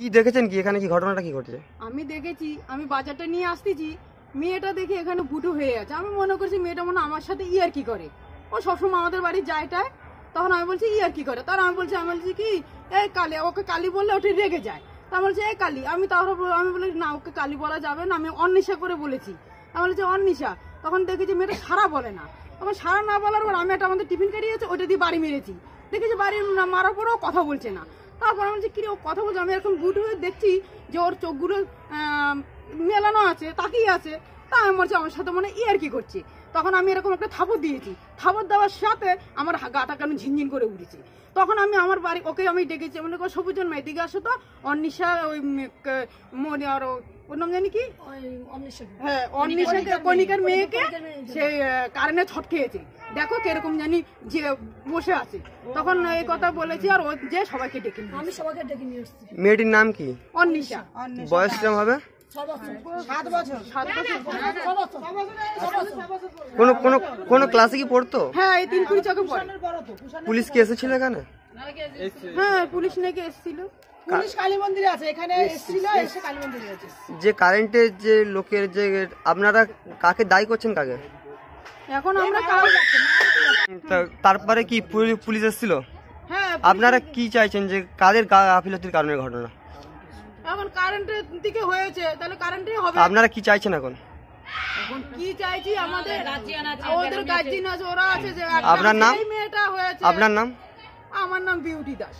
কি দেখেছেন কি এখানে কি ঘটনাটা কি ঘটেছে আমি দেখেছি আমি বাজারটা নিয়ে আসতেছি মেয়েটা দেখি এখানে ভুটু হয়ে আছে আমি মনে করছি মেয়েটা মনে আমার সাথে ইয়ার কি করে ও সবসময় আমাদের বাড়ি যায়টায় তখন আমি বলছি ইয়ার কি করে তার আমি বলছি আমি বলছি কি এই কালি ওকে কালি বললে ওটি রেগে যায় আমি বলছে এই কালি আমি তাহলে আমি বলি না ওকে কালি বলা যাবে না আমি অন্নিশা করে বলেছি আমি বলছি অন্নিশা তখন দেখেছি মেয়েটা সারা বলে না আমার সারা না বলার পর আমি একটা আমাদের টিফিন কাটিয়েছে ওটা দিয়ে বাড়ি মেরেছি দেখেছি বাড়ি মারার পরেও কথা বলছে না তারপর আমি বলছি কিরে ও কথা বলছে আমি এরকম গুট হয়ে দেখছি যে ওর চোখগুলো মেলানো আছে তাকিয়ে আছে তা আমি বলছি আমার সাথে মানে ইয়ার কি করছি তখন আমি এরকম একটা থাপড় দিয়েছি থাপড় দেওয়ার সাথে আমার গাটা কেন ঝিনঝিন করে উঠেছি তখন আমি আমার বাড়ি ওকে আমি ডেকেছি মনে করো সবুজন মেয়ে দিকে আসো তো অন্নিশা ওই মনে আর ওর নাম জানি কি হ্যাঁ অন্নিশা কণিকার মেয়েকে সে কারেন্টে ছটকেছে দেখো কিরকম জানি যে বসে আছে তখন এই কথা বলেছি আর ও যে সবাইকে ডেকে নিয়ে আমি সবাইকে ডেকে নিয়ে এসেছি মেয়েটির নাম কি অন্নিশা বয়স কেমন হবে কোন ক্লাসে কি পড়তো হ্যাঁ এই তিন কুড়ি চকে পুলিশ কি এসেছিল এখানে হ্যাঁ পুলিশ নাকি এসেছিল যে কারেন্টের যে লোকের যে আপনারা কাকে দায়ী করছেন কাকে এখন আমরা তারপরে কি পুলিশ এসেছিল হ্যাঁ, আপনারা কি চাইছেন যে কাদের গাফিলতির কারণে ঘটনা এখন কারেন্টের দিকে হয়েছে তাহলে কারেন্টে হবে আপনারা কি চাইছেন এখন কি চাইছি আপনার নাম আপনার নাম আমার নাম বিউটি দাস